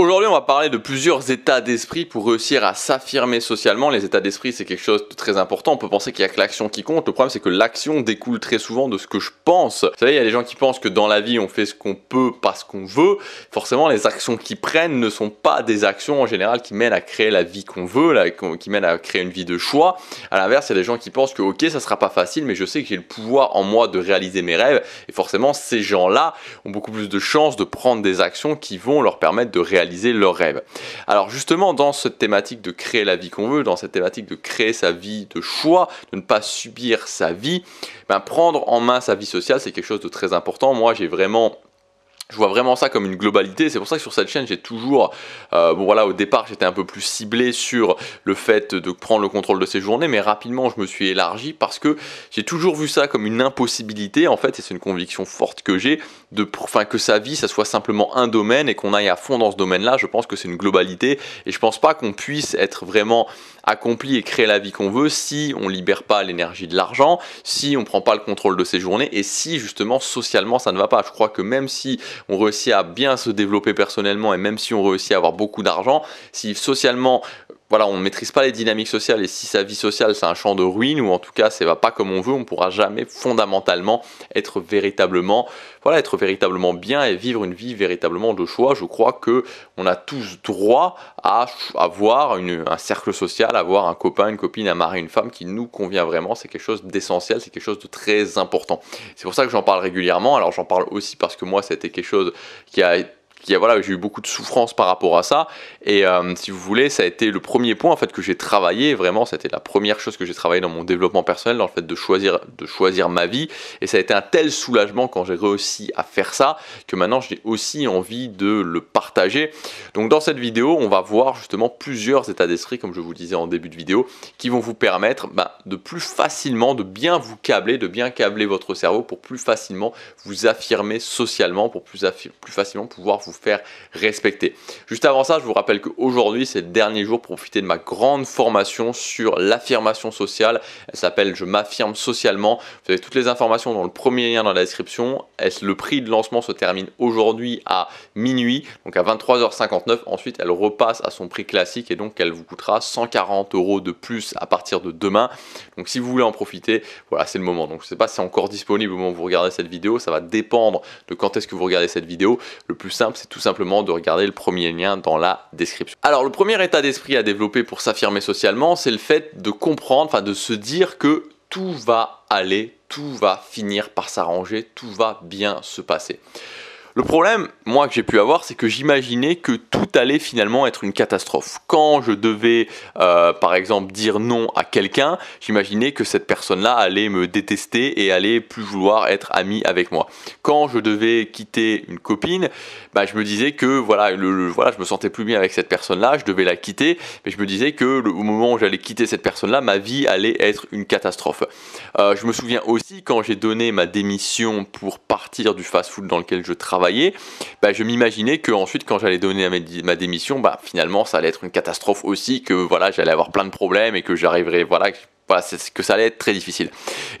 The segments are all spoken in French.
Aujourd'hui, on va parler de plusieurs états d'esprit pour réussir à s'affirmer socialement. Les états d'esprit, c'est quelque chose de très important. On peut penser qu'il n'y a que l'action qui compte. Le problème, c'est que l'action découle très souvent de ce que je pense. Vous savez, il y a des gens qui pensent que dans la vie, on fait ce qu'on peut, pas ce qu'on veut. Forcément, les actions qu'ils prennent ne sont pas des actions en général qui mènent à créer la vie qu'on veut, qui mènent à créer une vie de choix. À l'inverse, il y a des gens qui pensent que, ok, ça sera pas facile, mais je sais que j'ai le pouvoir en moi de réaliser mes rêves. Et forcément, ces gens-là ont beaucoup plus de chances de prendre des actions qui vont leur permettre de réaliser leur rêve Alors justement, dans cette thématique de créer la vie qu'on veut, dans cette thématique de créer sa vie de choix, de ne pas subir sa vie, ben prendre en main sa vie sociale, c'est quelque chose de très important. Moi, j'ai vraiment je vois vraiment ça comme une globalité. C'est pour ça que sur cette chaîne, j'ai toujours, euh, bon voilà, au départ, j'étais un peu plus ciblé sur le fait de prendre le contrôle de ces journées, mais rapidement, je me suis élargi parce que j'ai toujours vu ça comme une impossibilité, en fait, et c'est une conviction forte que j'ai, de, enfin, que sa vie, ça soit simplement un domaine et qu'on aille à fond dans ce domaine-là. Je pense que c'est une globalité et je pense pas qu'on puisse être vraiment accompli et créer la vie qu'on veut si on libère pas l'énergie de l'argent, si on prend pas le contrôle de ses journées et si justement socialement ça ne va pas. Je crois que même si on réussit à bien se développer personnellement et même si on réussit à avoir beaucoup d'argent, si socialement voilà, on ne maîtrise pas les dynamiques sociales et si sa vie sociale c'est un champ de ruines ou en tout cas ça va pas comme on veut, on ne pourra jamais fondamentalement être véritablement, voilà, être véritablement bien et vivre une vie véritablement de choix. Je crois que on a tous droit à avoir un cercle social, avoir un copain, une copine, un mari, une femme qui nous convient vraiment. C'est quelque chose d'essentiel, c'est quelque chose de très important. C'est pour ça que j'en parle régulièrement. Alors j'en parle aussi parce que moi c'était quelque chose qui a été voilà, j'ai eu beaucoup de souffrance par rapport à ça. Et euh, si vous voulez, ça a été le premier point en fait que j'ai travaillé. Vraiment, c'était la première chose que j'ai travaillé dans mon développement personnel, dans le fait de choisir, de choisir ma vie. Et ça a été un tel soulagement quand j'ai réussi à faire ça que maintenant j'ai aussi envie de le partager. Donc dans cette vidéo, on va voir justement plusieurs états d'esprit, comme je vous disais en début de vidéo, qui vont vous permettre ben, de plus facilement, de bien vous câbler, de bien câbler votre cerveau pour plus facilement vous affirmer socialement, pour plus, plus facilement pouvoir vous faire respecter. Juste avant ça, je vous rappelle qu'aujourd'hui, c'est le dernier jour pour profiter de ma grande formation sur l'affirmation sociale. Elle s'appelle Je m'affirme socialement. Vous avez toutes les informations dans le premier lien dans la description. Le prix de lancement se termine aujourd'hui à minuit, donc à 23h59. Ensuite, elle repasse à son prix classique et donc elle vous coûtera 140 euros de plus à partir de demain. Donc si vous voulez en profiter, voilà, c'est le moment. Donc je ne sais pas si c'est encore disponible au moment où vous regardez cette vidéo. Ça va dépendre de quand est-ce que vous regardez cette vidéo. Le plus simple, c'est tout simplement de regarder le premier lien dans la description. Alors le premier état d'esprit à développer pour s'affirmer socialement, c'est le fait de comprendre, enfin de se dire que tout va aller, tout va finir par s'arranger, tout va bien se passer. Le problème, moi, que j'ai pu avoir, c'est que j'imaginais que tout allait finalement être une catastrophe. Quand je devais, euh, par exemple, dire non à quelqu'un, j'imaginais que cette personne-là allait me détester et allait plus vouloir être amie avec moi. Quand je devais quitter une copine, bah, je me disais que voilà, le, je me sentais plus bien avec cette personne-là, je devais la quitter, mais je me disais que au moment où j'allais quitter cette personne-là, ma vie allait être une catastrophe. Euh, je me souviens aussi quand j'ai donné ma démission pour partir du fast-food dans lequel je travaillais bah, je m'imaginais que ensuite quand j'allais donner ma démission, bah, finalement ça allait être une catastrophe aussi, que voilà j'allais avoir plein de problèmes et que j'arriverais voilà que ça allait être très difficile.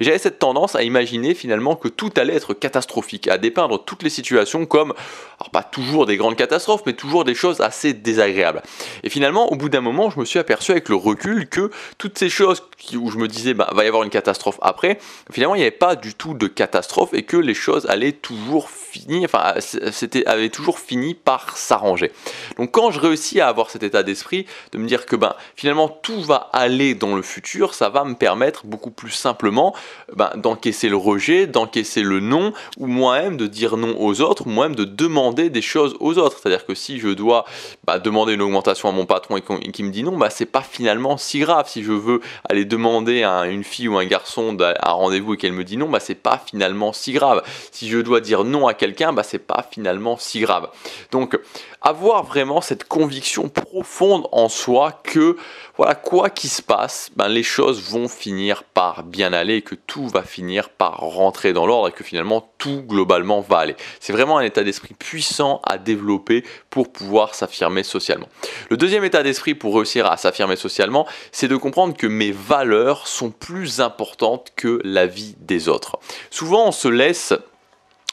J'avais cette tendance à imaginer finalement que tout allait être catastrophique, à dépeindre toutes les situations comme, alors pas toujours des grandes catastrophes, mais toujours des choses assez désagréables. Et finalement, au bout d'un moment, je me suis aperçu avec le recul que toutes ces choses où je me disais, bah, va y avoir une catastrophe après, finalement, il n'y avait pas du tout de catastrophe et que les choses allaient toujours finir, enfin, c'était, avaient toujours fini par s'arranger. Donc quand je réussis à avoir cet état d'esprit, de me dire que ben, finalement, tout va aller dans le futur, ça va me permettre beaucoup plus simplement ben, d'encaisser le rejet, d'encaisser le non, ou moi-même de dire non aux autres, moi-même de demander des choses aux autres. C'est-à-dire que si je dois ben, demander une augmentation à mon patron et qu'il me dit non, bah c'est pas finalement si grave. Si je veux aller demander à une fille ou un garçon un rendez-vous et qu'elle me dit non, bah c'est pas finalement si grave. Si je dois dire non à quelqu'un, bah c'est pas finalement si grave. Donc avoir vraiment cette conviction pour profonde en soi que, voilà, quoi qu'il se passe, ben, les choses vont finir par bien aller que tout va finir par rentrer dans l'ordre et que finalement tout globalement va aller. C'est vraiment un état d'esprit puissant à développer pour pouvoir s'affirmer socialement. Le deuxième état d'esprit pour réussir à s'affirmer socialement, c'est de comprendre que mes valeurs sont plus importantes que la vie des autres. Souvent, on se laisse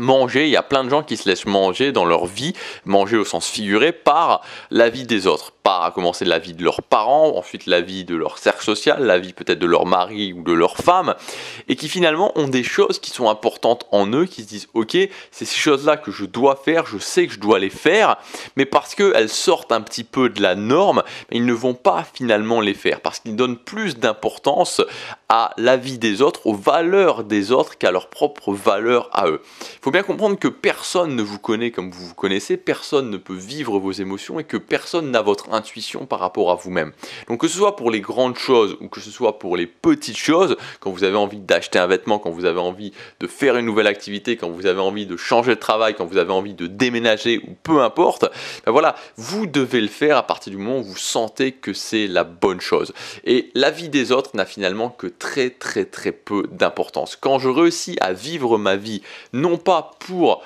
manger, il y a plein de gens qui se laissent manger dans leur vie, manger au sens figuré, par la vie des autres, par à commencer la vie de leurs parents, ensuite la vie de leur cercle social, la vie peut-être de leur mari ou de leur femme, et qui finalement ont des choses qui sont importantes en eux, qui se disent ok, c'est ces choses-là que je dois faire, je sais que je dois les faire, mais parce qu'elles sortent un petit peu de la norme, ils ne vont pas finalement les faire, parce qu'ils donnent plus d'importance à la vie des autres, aux valeurs des autres qu'à leurs propres valeurs à eux. Faut bien comprendre que personne ne vous connaît comme vous vous connaissez, personne ne peut vivre vos émotions et que personne n'a votre intuition par rapport à vous-même. Donc que ce soit pour les grandes choses ou que ce soit pour les petites choses, quand vous avez envie d'acheter un vêtement, quand vous avez envie de faire une nouvelle activité, quand vous avez envie de changer de travail, quand vous avez envie de déménager ou peu importe, ben voilà, vous devez le faire à partir du moment où vous sentez que c'est la bonne chose. Et la vie des autres n'a finalement que très très très peu d'importance. Quand je réussis à vivre ma vie, non pas pour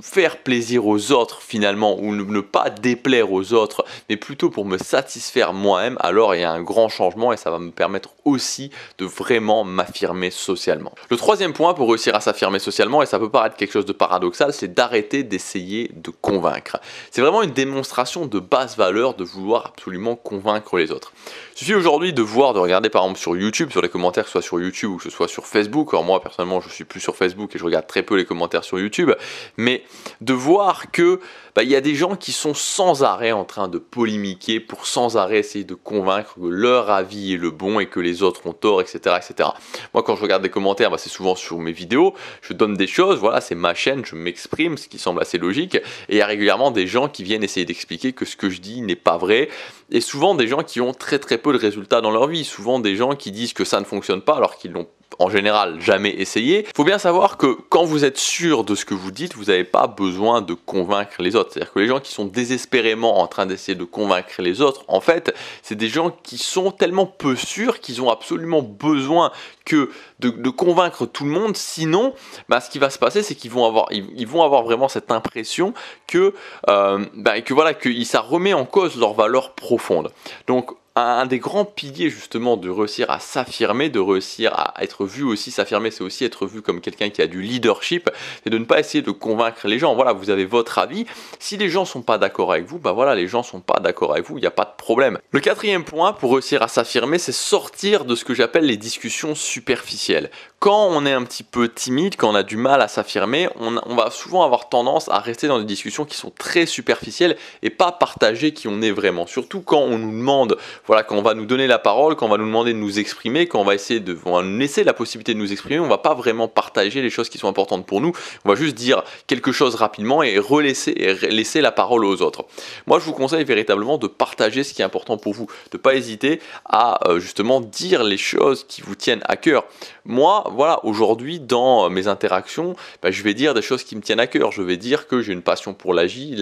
faire plaisir aux autres finalement ou ne pas déplaire aux autres mais plutôt pour me satisfaire moi-même alors il y a un grand changement et ça va me permettre aussi de vraiment m'affirmer socialement. Le troisième point pour réussir à s'affirmer socialement et ça peut paraître quelque chose de paradoxal c'est d'arrêter d'essayer de convaincre. C'est vraiment une démonstration de basse valeur de vouloir absolument convaincre les autres. Il suffit aujourd'hui de voir, de regarder par exemple sur YouTube, sur les commentaires que ce soit sur YouTube ou que ce soit sur Facebook. Alors moi personnellement je suis plus sur Facebook et je regarde très peu les commentaires sur YouTube mais de voir que bah, il y a des gens qui sont sans arrêt en train de polémiquer pour sans arrêt essayer de convaincre que leur avis est le bon et que les autres ont tort, etc. etc. Moi, quand je regarde des commentaires, bah, c'est souvent sur mes vidéos, je donne des choses, voilà, c'est ma chaîne, je m'exprime, ce qui semble assez logique, et il y a régulièrement des gens qui viennent essayer d'expliquer que ce que je dis n'est pas vrai, et souvent des gens qui ont très très peu de résultats dans leur vie, souvent des gens qui disent que ça ne fonctionne pas alors qu'ils l'ont en général jamais essayé. Faut bien savoir que quand vous êtes sûr de ce que vous dites, vous n'avez pas besoin de convaincre les autres. C'est-à-dire que les gens qui sont désespérément en train d'essayer de convaincre les autres, en fait, c'est des gens qui sont tellement peu sûrs qu'ils ont absolument besoin que de, convaincre tout le monde. Sinon, bah, ce qui va se passer, c'est qu'ils vont avoir, ils, vont avoir vraiment cette impression que, euh, bah, que voilà, que ça remet en cause leur valeur profonde. Donc un des grands piliers justement de réussir à s'affirmer, de réussir à être vu aussi, s'affirmer c'est aussi être vu comme quelqu'un qui a du leadership, c'est de ne pas essayer de convaincre les gens. Voilà, vous avez votre avis. Si les gens sont pas d'accord avec vous, bah voilà, les gens sont pas d'accord avec vous, il n'y a pas de problème. Le quatrième point pour réussir à s'affirmer, c'est sortir de ce que j'appelle les discussions superficielles. Quand on est un petit peu timide, quand on a du mal à s'affirmer, on, on va souvent avoir tendance à rester dans des discussions qui sont très superficielles et pas partager qui on est vraiment. Surtout quand on nous demande voilà, quand on va nous donner la parole, quand on va nous demander de nous exprimer, quand on va essayer de, on laisser la possibilité de nous exprimer, on va pas vraiment partager les choses qui sont importantes pour nous. On va juste dire quelque chose rapidement et relaisser, et laisser la parole aux autres. Moi, je vous conseille véritablement de partager ce qui est important pour vous, de pas hésiter à euh, justement dire les choses qui vous tiennent à cœur. Moi, voilà, aujourd'hui, dans mes interactions, ben, je vais dire des choses qui me tiennent à cœur. Je vais dire que j'ai une passion pour l'Asie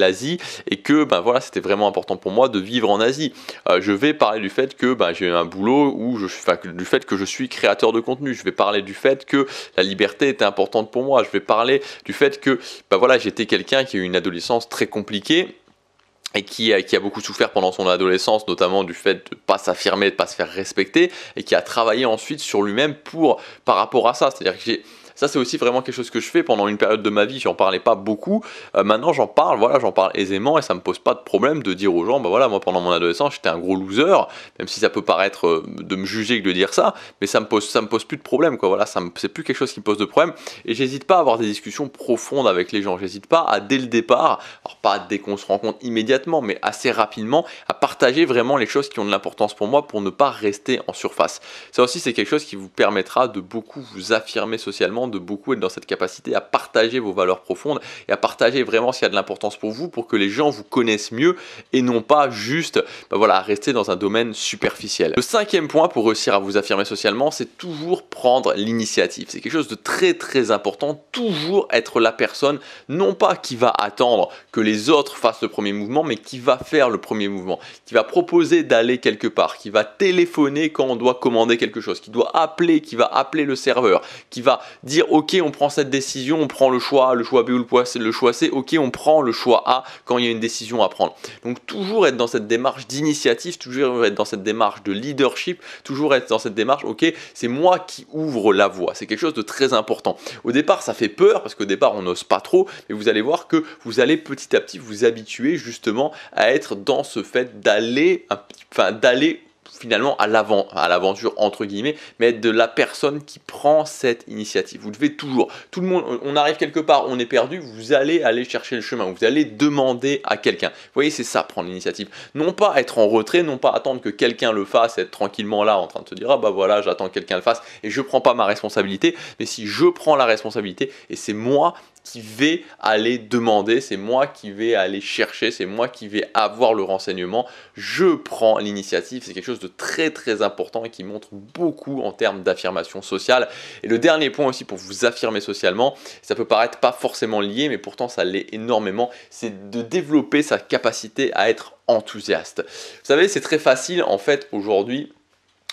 et que, ben voilà, c'était vraiment important pour moi de vivre en Asie. Euh, je vais parler du fait que bah, j'ai un boulot ou je suis, du fait que je suis créateur de contenu. Je vais parler du fait que la liberté était importante pour moi. Je vais parler du fait que bah, voilà, j'étais quelqu'un qui a eu une adolescence très compliquée et qui a, qui a, beaucoup souffert pendant son adolescence, notamment du fait de ne pas s'affirmer, de ne pas se faire respecter, et qui a travaillé ensuite sur lui-même pour par rapport à ça. C'est-à-dire que j'ai ça, c'est aussi vraiment quelque chose que je fais pendant une période de ma vie. J'en parlais pas beaucoup. Euh, maintenant, j'en parle. Voilà, j'en parle aisément et ça me pose pas de problème de dire aux gens, bah voilà, moi pendant mon adolescence, j'étais un gros loser. Même si ça peut paraître euh, de me juger que de dire ça, mais ça me pose, ça me pose plus de problème. Quoi. Voilà, ça c'est plus quelque chose qui me pose de problème. Et j'hésite pas à avoir des discussions profondes avec les gens. J'hésite pas à dès le départ, alors pas dès qu'on se rencontre immédiatement, mais assez rapidement, à partager vraiment les choses qui ont de l'importance pour moi pour ne pas rester en surface. Ça aussi, c'est quelque chose qui vous permettra de beaucoup vous affirmer socialement, de beaucoup être dans cette capacité à partager vos valeurs profondes et à partager vraiment ce qui a de l'importance pour vous pour que les gens vous connaissent mieux et non pas juste bah voilà, rester dans un domaine superficiel. Le cinquième point pour réussir à vous affirmer socialement, c'est toujours prendre l'initiative. C'est quelque chose de très très important, toujours être la personne, non pas qui va attendre que les autres fassent le premier mouvement, mais qui va faire le premier mouvement qui va proposer d'aller quelque part, qui va téléphoner quand on doit commander quelque chose, qui doit appeler, qui va appeler le serveur, qui va dire ok on prend cette décision, on prend le choix A, le choix B ou le choix C, ok on prend le choix A quand il y a une décision à prendre. Donc toujours être dans cette démarche d'initiative, toujours être dans cette démarche de leadership, toujours être dans cette démarche ok c'est moi qui ouvre la voie, c'est quelque chose de très important. Au départ ça fait peur parce qu'au départ on n'ose pas trop, mais vous allez voir que vous allez petit à petit vous habituer justement à être dans ce fait d'aller, enfin d'aller finalement à l'avant, à l'aventure entre guillemets, mais être de la personne qui prend cette initiative. Vous devez toujours, tout le monde, on arrive quelque part, on est perdu, vous allez aller chercher le chemin, vous allez demander à quelqu'un. Vous voyez, c'est ça, prendre l'initiative. Non pas être en retrait, non pas attendre que quelqu'un le fasse, être tranquillement là en train de se dire, ah bah voilà, j'attends que quelqu'un le fasse et je prends pas ma responsabilité, mais si je prends la responsabilité et c'est moi qui vais aller demander, c'est moi qui vais aller chercher, c'est moi qui vais avoir le renseignement. Je prends l'initiative, c'est quelque chose de très très important et qui montre beaucoup en termes d'affirmation sociale. Et le dernier point aussi pour vous affirmer socialement, ça peut paraître pas forcément lié, mais pourtant ça l'est énormément, c'est de développer sa capacité à être enthousiaste. Vous savez, c'est très facile en fait aujourd'hui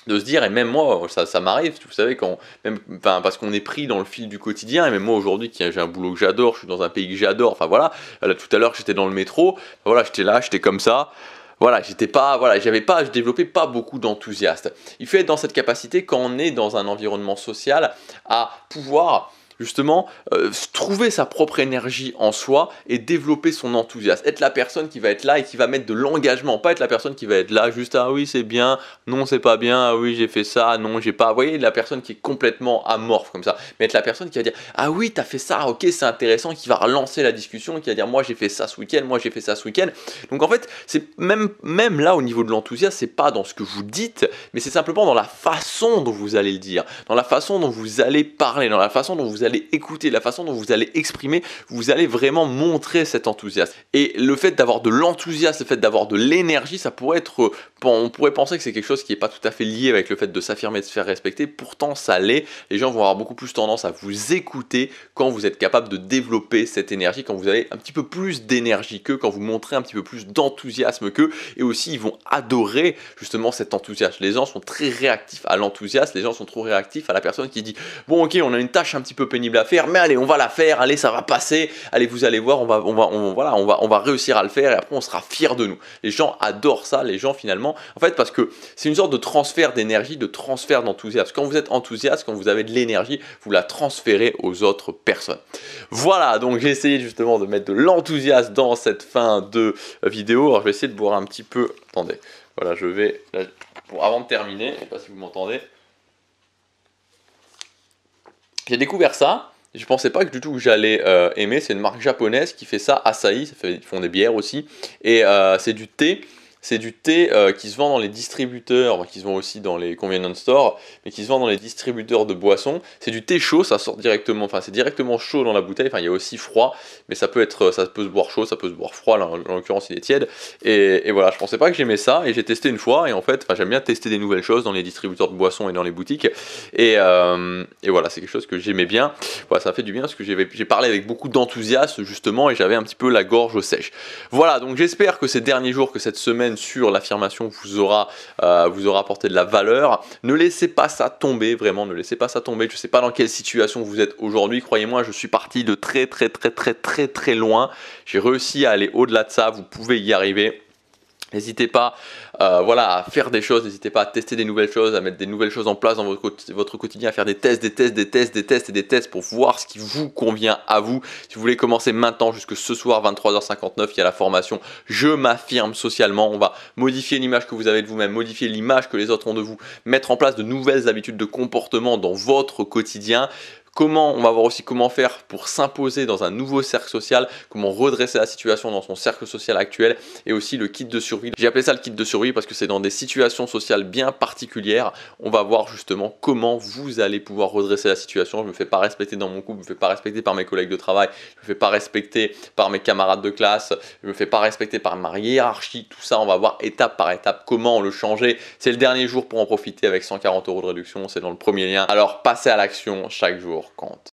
de se dire, et même moi, ça, ça m'arrive, vous savez, quand, même, parce qu'on est pris dans le fil du quotidien, et même moi aujourd'hui, j'ai un boulot que j'adore, je suis dans un pays que j'adore, enfin voilà, tout à l'heure j'étais dans le métro, voilà, j'étais là, j'étais comme ça, voilà, j'étais pas, voilà, j'avais pas, je développais pas beaucoup d'enthousiasme. Il faut être dans cette capacité quand on est dans un environnement social à pouvoir justement euh, trouver sa propre énergie en soi et développer son enthousiasme. Être la personne qui va être là et qui va mettre de l'engagement, pas être la personne qui va être là juste ah oui c'est bien, non c'est pas bien, ah oui j'ai fait ça, non j'ai pas. Vous voyez la personne qui est complètement amorphe comme ça, mais être la personne qui va dire ah oui t'as fait ça, ok c'est intéressant, qui va relancer la discussion, qui va dire moi j'ai fait ça ce week-end, moi j'ai fait ça ce week-end. Donc en fait c'est même même là au niveau de l'enthousiasme c'est pas dans ce que vous dites, mais c'est simplement dans la façon dont vous allez le dire, dans la façon dont vous allez parler, dans la façon dont vous allez écouter, la façon dont vous allez exprimer, vous allez vraiment montrer cet enthousiasme. Et le fait d'avoir de l'enthousiasme, le fait d'avoir de l'énergie, ça pourrait être, euh, on pourrait penser que c'est quelque chose qui n'est pas tout à fait lié avec le fait de s'affirmer, de se faire respecter. Pourtant, ça l'est. Les gens vont avoir beaucoup plus tendance à vous écouter quand vous êtes capable de développer cette énergie, quand vous avez un petit peu plus d'énergie que quand vous montrez un petit peu plus d'enthousiasme que Et aussi, ils vont adorer justement cet enthousiasme. Les gens sont très réactifs à l'enthousiasme. Les gens sont trop réactifs à la personne qui dit, bon, ok, on a une tâche un petit peu pénible à faire, mais allez, on va la faire, allez, ça va passer, allez, vous allez voir, on va, on va, on, voilà, on va, on va réussir à le faire et après on sera fier de nous. Les gens adorent ça, les gens finalement, en fait, parce que c'est une sorte de transfert d'énergie, de transfert d'enthousiasme. Quand vous êtes enthousiaste, quand vous avez de l'énergie, vous la transférez aux autres personnes. Voilà, donc j'ai essayé justement de mettre de l'enthousiasme dans cette fin de vidéo. Alors je vais essayer de boire un petit peu. Attendez, voilà, je vais. pour avant de terminer, je sais pas si vous m'entendez. J'ai découvert ça. Je ne pensais pas que du tout que j'allais euh, aimer. C'est une marque japonaise qui fait ça, Asahi. Ils font des bières aussi. Et euh, c'est du thé c'est du thé euh, qui se vend dans les distributeurs, qui se vend aussi dans les convenience stores, mais qui se vend dans les distributeurs de boissons. C'est du thé chaud, ça sort directement, enfin c'est directement chaud dans la bouteille. Enfin il y a aussi froid, mais ça peut être, ça peut se boire chaud, ça peut se boire froid. Là, en, l'occurrence il est tiède. Et, voilà, je pensais pas que j'aimais ça et j'ai testé une fois et en fait, enfin j'aime bien tester des nouvelles choses dans les distributeurs de boissons et dans les boutiques. Et, euh, voilà, c'est quelque chose que j'aimais bien. Voilà, ça fait du bien parce que j'ai parlé avec beaucoup d'enthousiasme justement et j'avais un petit peu la gorge sèche. Voilà, donc j'espère que ces derniers jours, que cette semaine sur l'affirmation vous aura, euh, vous aura apporté de la valeur. Ne laissez pas ça tomber, vraiment, ne laissez pas ça tomber. Je ne sais pas dans quelle situation vous êtes aujourd'hui. Croyez-moi, je suis parti de très très très très très très loin. J'ai réussi à aller au-delà de ça. Vous pouvez y arriver. N'hésitez pas euh, voilà, à faire des choses, n'hésitez pas à tester des nouvelles choses, à mettre des nouvelles choses en place dans votre, votre, quotidien, à faire des tests, des tests, des tests, des tests et des tests pour voir ce qui vous convient à vous. Si vous voulez commencer maintenant, jusque ce soir, 23h59, il y a la formation Je m'affirme socialement. On va modifier l'image que vous avez de vous-même, modifier l'image que les autres ont de vous, mettre en place de nouvelles habitudes de comportement dans votre quotidien comment on va voir aussi comment faire pour s'imposer dans un nouveau cercle social, comment redresser la situation dans son cercle social actuel et aussi le kit de survie. J'ai appelé ça le kit de survie parce que c'est dans des situations sociales bien particulières, on va voir justement comment vous allez pouvoir redresser la situation. Je me fais pas respecter dans mon couple, je me fais pas respecter par mes collègues de travail, je me fais pas respecter par mes camarades de classe, je me fais pas respecter par ma hiérarchie, tout ça, on va voir étape par étape comment le changer. C'est le dernier jour pour en profiter avec 140 euros de réduction, c'est dans le premier lien. Alors passez à l'action chaque jour compte